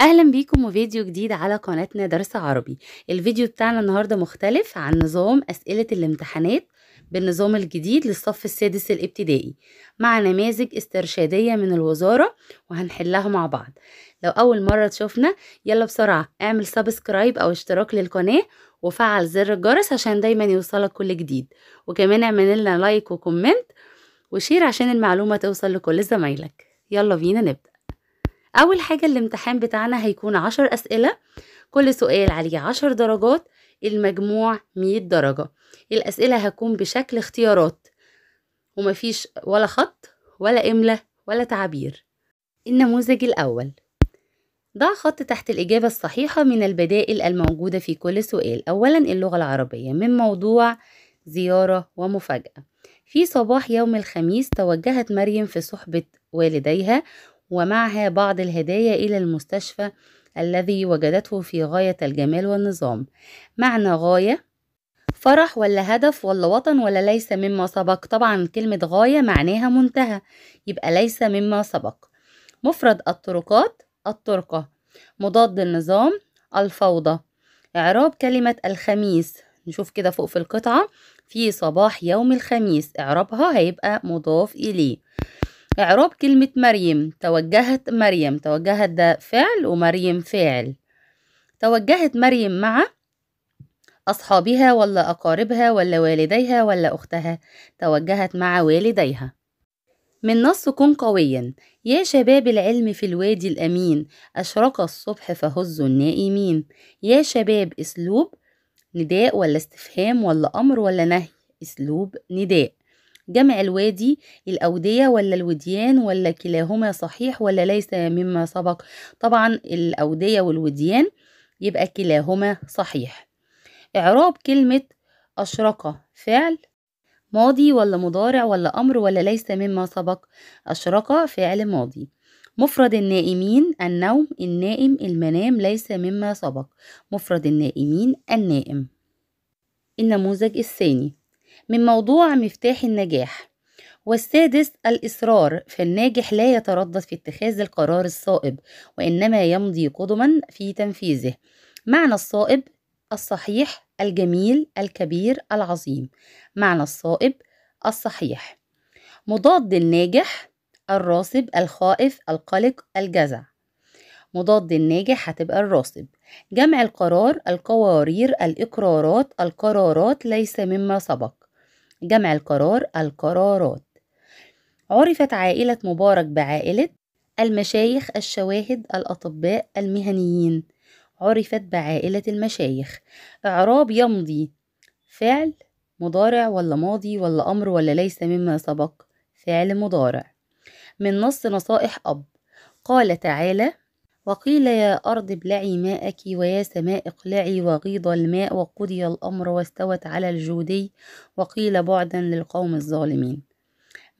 اهلا بيكم وفيديو جديد على قناتنا درس عربي الفيديو بتاعنا النهارده مختلف عن نظام اسئله الامتحانات بالنظام الجديد للصف السادس الابتدائي مع نماذج استرشاديه من الوزاره وهنحلها مع بعض لو اول مره تشوفنا يلا بسرعه اعمل سبسكرايب او اشتراك للقناه وفعل زر الجرس عشان دايما يوصلك كل جديد وكمان اعمل لنا لايك وكومنت وشير عشان المعلومه توصل لكل زمايلك يلا بينا نبدا أول حاجة الامتحان بتاعنا هيكون عشر أسئلة كل سؤال عليه عشر درجات المجموع مية درجة الأسئلة هتكون بشكل اختيارات ومفيش ولا خط ولا إملة ولا تعبير النموذج الأول ضع خط تحت الإجابة الصحيحة من البدائل الموجودة في كل سؤال أولا اللغة العربية من موضوع زيارة ومفاجأة في صباح يوم الخميس توجهت مريم في صحبة والديها ومعها بعض الهدايا إلى المستشفى الذي وجدته في غاية الجمال والنظام معنى غاية فرح ولا هدف ولا وطن ولا ليس مما سبق طبعا كلمة غاية معناها منتهى يبقى ليس مما سبق مفرد الطرقات الطرقة مضاد النظام الفوضى إعراب كلمة الخميس نشوف كده فوق في القطعة في صباح يوم الخميس إعرابها هيبقى مضاف إليه إعراب كلمة مريم توجهت مريم توجهت ده فعل ومريم فاعل توجهت مريم مع أصحابها ولا أقاربها ولا والديها ولا أختها توجهت مع والديها من نص كن قويا يا شباب العلم في الوادي الأمين أشرق الصبح فهزوا النائمين يا شباب أسلوب نداء ولا استفهام ولا أمر ولا نهي أسلوب نداء جمع الوادي الأودية ولا الوديان ولا كلاهما صحيح ولا ليس مما سبق طبعا الأودية والوديان يبقى كلاهما صحيح إعراب كلمة أشرقة فعل ماضي ولا مضارع ولا أمر ولا ليس مما سبق أشرقة فعل ماضي مفرد النائمين النوم النائم المنام ليس مما سبق مفرد النائمين النائم النموذج الثاني من موضوع مفتاح النجاح والسادس الإصرار فالناجح لا يتردد في اتخاذ القرار الصائب وإنما يمضي قدما في تنفيذه معنى الصائب الصحيح الجميل الكبير العظيم معنى الصائب الصحيح مضاد الناجح الراسب الخائف القلق الجزع مضاد الناجح هتبقى الراسب جمع القرار القوارير الإقرارات القرارات ليس مما سبق جمع القرار القرارات عرفت عائلة مبارك بعائلة المشايخ الشواهد الأطباء المهنيين عرفت بعائلة المشايخ إعراب يمضي فعل مضارع ولا ماضي ولا أمر ولا ليس مما سبق فعل مضارع من نص نصائح أب قال تعالى وقيل يا أرض ابلعي ماءك ويا سماء اقلعي وغيض الماء وقضي الأمر واستوت على الجودي وقيل بعدا للقوم الظالمين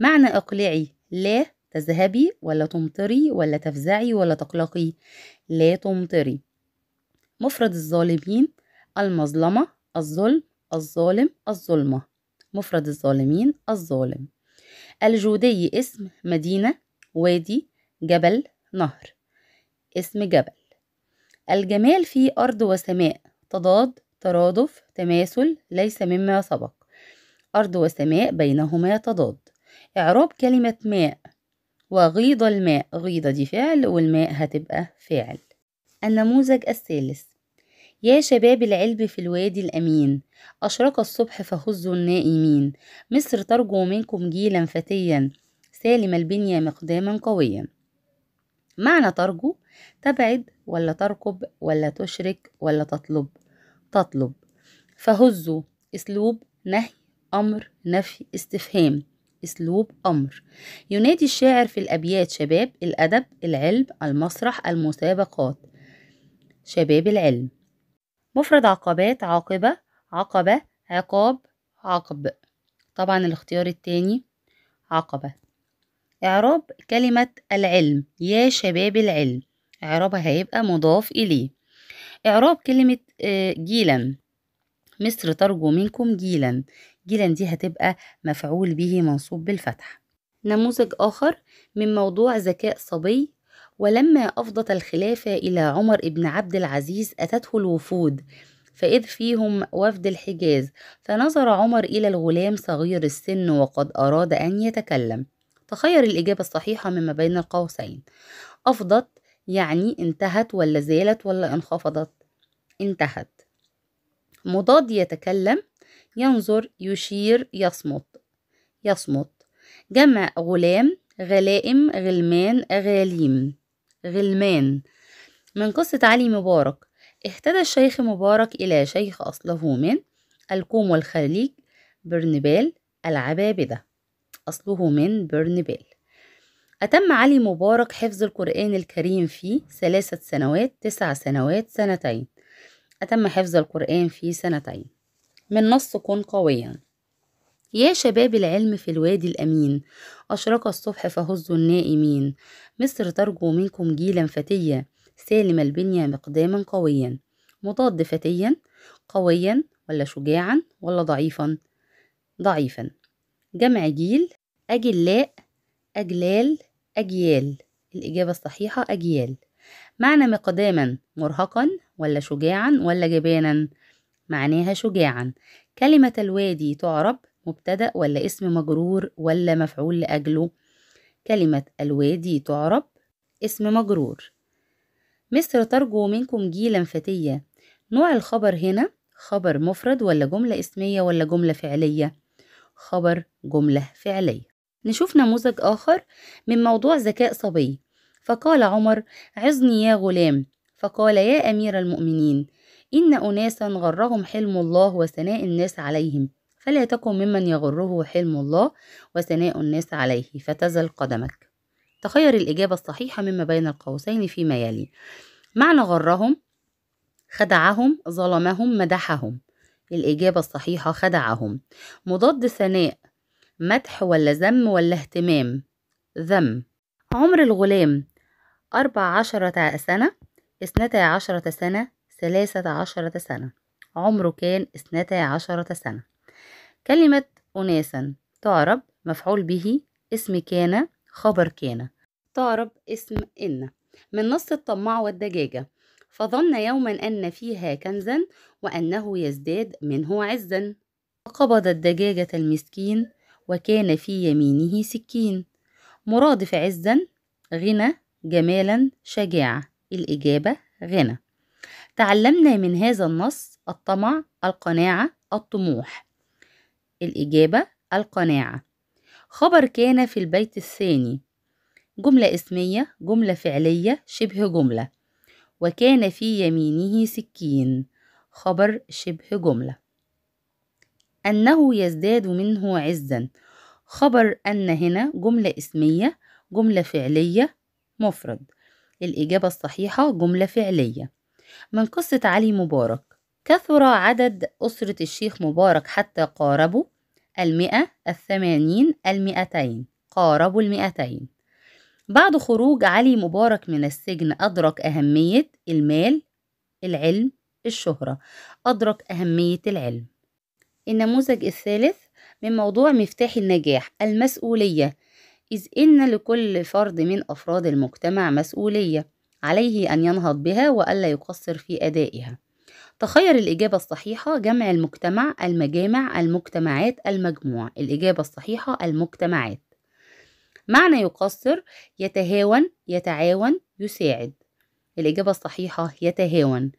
معنى اقلعي لا تذهبي ولا تمطري ولا تفزعي ولا تقلقي لا تمطري مفرد الظالمين المظلمة الظلم الظالم الظلمة مفرد الظالمين الظالم الجودي اسم مدينة وادي جبل نهر اسم جبل الجمال في أرض وسماء تضاد ترادف تماثل ليس مما سبق أرض وسماء بينهما تضاد إعراب كلمة ماء وغيض الماء غيضة دي فعل والماء هتبقى فاعل النموذج الثالث يا شباب العلب في الوادي الأمين أشرق الصبح فهزوا النائمين مصر ترجو منكم جيلا فتيا سالم البنية مقداما قويا معنى ترجو تبعد ولا تركب ولا تشرك ولا تطلب تطلب فهزوا اسلوب نهي امر نفي استفهام اسلوب امر ينادي الشاعر في الابيات شباب الادب العلم المسرح المسابقات شباب العلم مفرد عقبات عاقبه عقبه عقاب عقب طبعا الاختيار التاني عقبه إعراب كلمة العلم يا شباب العلم إعرابها هيبقى مضاف إليه إعراب كلمة آه، جيلا مصر ترجو منكم جيلا جيلا دي هتبقى مفعول به منصوب بالفتح نموذج آخر من موضوع ذكاء صبي ولما أفضت الخلافة إلى عمر بن عبد العزيز أتته الوفود فإذ فيهم وفد الحجاز فنظر عمر إلى الغلام صغير السن وقد أراد أن يتكلم تخير الإجابة الصحيحة مما بين القوسين أفضت يعني انتهت ولا زالت ولا انخفضت انتهت مضاد يتكلم ينظر يشير يصمت يصمت جمع غلام غلائم غلمان غاليم غلمان من قصة علي مبارك اهتدى الشيخ مبارك إلى شيخ أصله من الكوم والخليج برنبال العبابدة أصله من برنبال أتم علي مبارك حفظ القرآن الكريم في ثلاثة سنوات تسع سنوات سنتين أتم حفظ القرآن في سنتين من نص كن قويا يا شباب العلم في الوادي الأمين أشرق الصبح فهزوا النائمين مصر ترجو منكم جيلا فتيا سالم البنية مقداما قويا مضاد فتيا قويا ولا شجاعا ولا ضعيفا ضعيفا جمع جيل أجلاء أجلال أجيال الإجابة الصحيحة أجيال معنى مقداما مرهقا ولا شجاعا ولا جبانا معناها شجاعا كلمة الوادي تعرب مبتدأ ولا اسم مجرور ولا مفعول لأجله كلمة الوادي تعرب اسم مجرور مصر ترجو منكم جيلا فتية نوع الخبر هنا خبر مفرد ولا جملة اسمية ولا جملة فعلية خبر جملة فعلية نشوف نموذج آخر من موضوع ذكاء صبي فقال عمر عظني يا غلام فقال يا أمير المؤمنين إن أناسا غرهم حلم الله وثناء الناس عليهم فلا تكن ممن يغره حلم الله وثناء الناس عليه فتزل قدمك تخير الإجابة الصحيحة مما بين القوسين فيما يلي معنى غرهم خدعهم ظلمهم مدحهم الإجابة الصحيحة خدعهم مضاد ثناء مدح ولا ذم ولا اهتمام ذم عمر الغلام أربع عشرة سنة اثنتا عشرة سنة ثلاثة عشرة سنة عمره كان اثنتا عشرة سنة كلمة أناسا تعرب مفعول به اسم كان خبر كان تعرب اسم إن من نص الطماع والدجاجة فظن يوما أن فيها كنزا وأنه يزداد منه عزا فقبض الدجاجة المسكين وكان في يمينه سكين مرادف عزا غنى جمالا شجاعة الإجابة غنى تعلمنا من هذا النص الطمع القناعة الطموح الإجابة القناعة خبر كان في البيت الثاني جملة اسمية جملة فعلية شبه جملة وكان في يمينه سكين خبر شبه جملة أنه يزداد منه عزا خبر أن هنا جملة اسمية جملة فعلية مفرد الإجابة الصحيحة جملة فعلية من قصة علي مبارك كثر عدد أسرة الشيخ مبارك حتى قاربوا المئة الثمانين المئتين قاربوا المئتين بعد خروج علي مبارك من السجن أدرك أهمية المال العلم الشهرة أدرك أهمية العلم النموذج الثالث من موضوع مفتاح النجاح المسؤولية إذ إن لكل فرد من أفراد المجتمع مسؤولية عليه أن ينهض بها وألا يقصر في أدائها تخير الإجابة الصحيحة جمع المجتمع المجامع المجتمعات المجموع الإجابة الصحيحة المجتمعات معنى يقصر يتهاون يتعاون يساعد الإجابة الصحيحة يتهاون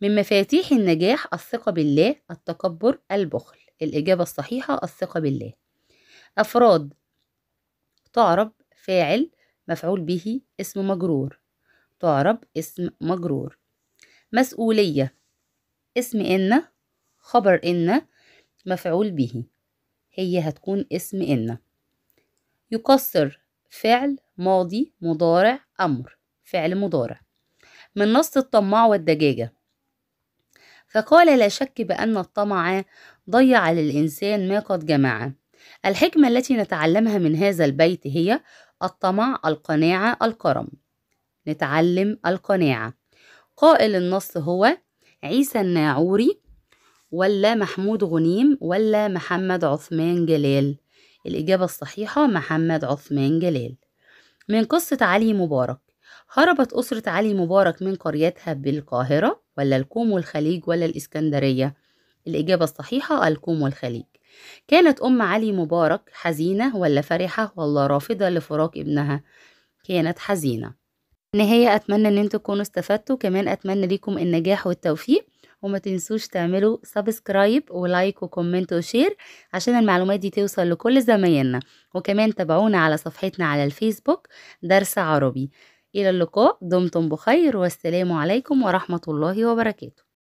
من مفاتيح النجاح الثقة بالله التكبر البخل الإجابة الصحيحة الثقة بالله أفراد تعرب فاعل مفعول به اسم مجرور تعرب اسم مجرور مسؤولية اسم إن خبر إن مفعول به هي هتكون اسم إن يقصر فعل ماضي مضارع أمر فعل مضارع من نص الطماع والدجاجة فقال لا شك بأن الطمع ضيع للإنسان ما قد جمع الحكمة التي نتعلمها من هذا البيت هي الطمع القناعة الكرم نتعلم القناعة قائل النص هو عيسى الناعوري ولا محمود غنيم ولا محمد عثمان جلال الإجابة الصحيحة محمد عثمان جلال من قصة علي مبارك هربت أسرة علي مبارك من قريتها بالقاهرة ولا الكوم والخليج ولا الإسكندرية الإجابة الصحيحة الكوم والخليج كانت أم علي مبارك حزينة ولا فرحة ولا رافضة لفراق ابنها كانت حزينة نهاية أتمنى أن انتم تكونوا استفدتوا كمان أتمنى ليكم النجاح والتوفيق وما تنسوش تعملوا سبسكرايب ولايك وكومنت وشير عشان المعلومات دي توصل لكل زمايلنا وكمان تابعونا على صفحتنا على الفيسبوك درس عربي إلى اللقاء دمتم بخير والسلام عليكم ورحمة الله وبركاته